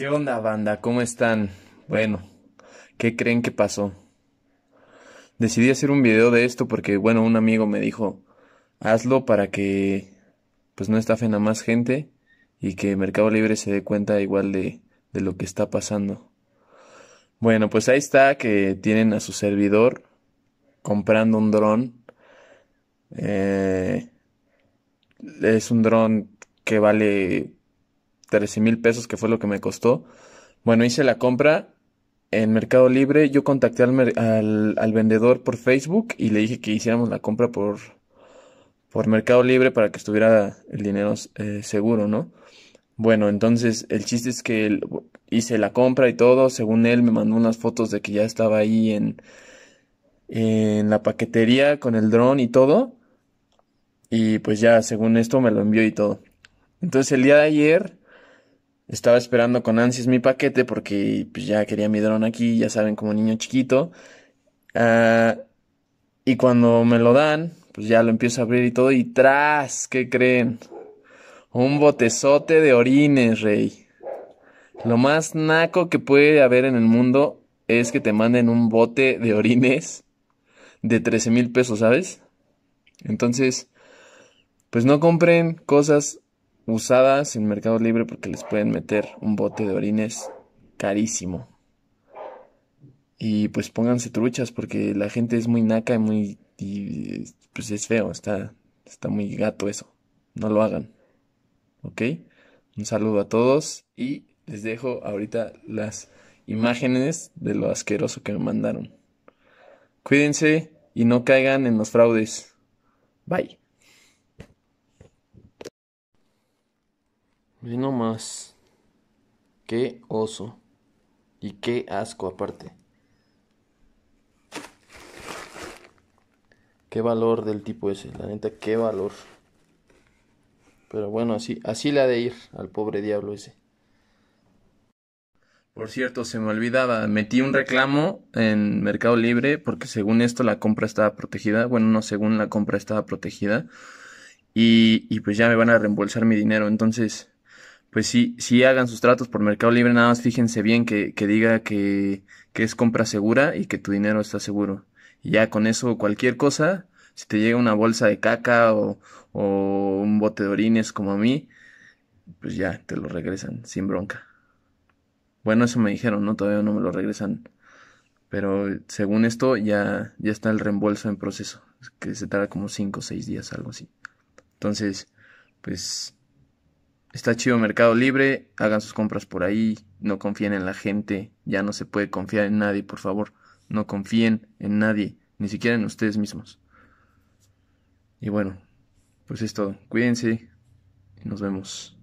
¿Qué onda, banda? ¿Cómo están? Bueno, ¿qué creen que pasó? Decidí hacer un video de esto porque, bueno, un amigo me dijo, hazlo para que, pues, no estafen a más gente y que Mercado Libre se dé cuenta igual de, lo que está pasando. Bueno, pues ahí está que tienen a su servidor comprando un dron. Eh, es un dron que vale 13 mil pesos, que fue lo que me costó. Bueno, hice la compra en Mercado Libre. Yo contacté al, al, vendedor por Facebook y le dije que hiciéramos la compra por, por Mercado Libre para que estuviera el dinero eh, seguro, ¿no? Bueno, entonces el chiste es que hice la compra y todo. Según él, me mandó unas fotos de que ya estaba ahí en, en la paquetería con el dron y todo. Y pues ya, según esto, me lo envió y todo. Entonces el día de ayer estaba esperando con ansias mi paquete porque pues, ya quería mi dron aquí, ya saben, como niño chiquito. Ah, y cuando me lo dan, pues ya lo empiezo a abrir y todo. Y tras, ¿qué creen? Un botezote de orines, rey. Lo más naco que puede haber en el mundo es que te manden un bote de orines de 13 mil pesos, ¿sabes? Entonces, pues no compren cosas usadas en Mercado Libre porque les pueden meter un bote de orines carísimo. Y pues pónganse truchas porque la gente es muy naca y muy... pues es feo, está, está muy gato eso. No lo hagan. ¿Ok? Un saludo a todos y les dejo ahorita las imágenes de lo asqueroso que me mandaron. Cuídense y no caigan en los fraudes. Bye. no más Qué oso. Y qué asco aparte. Qué valor del tipo ese, la neta, qué valor. Pero bueno, así, así le ha de ir al pobre diablo ese. Por cierto, se me olvidaba, metí un reclamo en Mercado Libre porque según esto la compra estaba protegida. Bueno, no, según la compra estaba protegida. y pues ya me van a reembolsar mi dinero. Entonces, pues sí, sí hagan sus tratos por Mercado Libre, nada más fíjense bien que, que diga que, que, es compra segura y que tu dinero está seguro. Y ya con eso, cualquier cosa, si te llega una bolsa de caca o, o un bote de orines como a mí, pues ya te lo regresan sin bronca. Bueno, eso me dijeron, ¿no? Todavía no me lo regresan. Pero según esto, ya, ya está el reembolso en proceso, que se tarda como cinco o seis días, algo así. Entonces, pues Está chido Mercado Libre, hagan sus compras por ahí, no confíen en la gente, ya no se puede confiar en nadie, por favor, no confíen en nadie, ni siquiera en ustedes mismos. Y bueno, pues es todo, cuídense y nos vemos.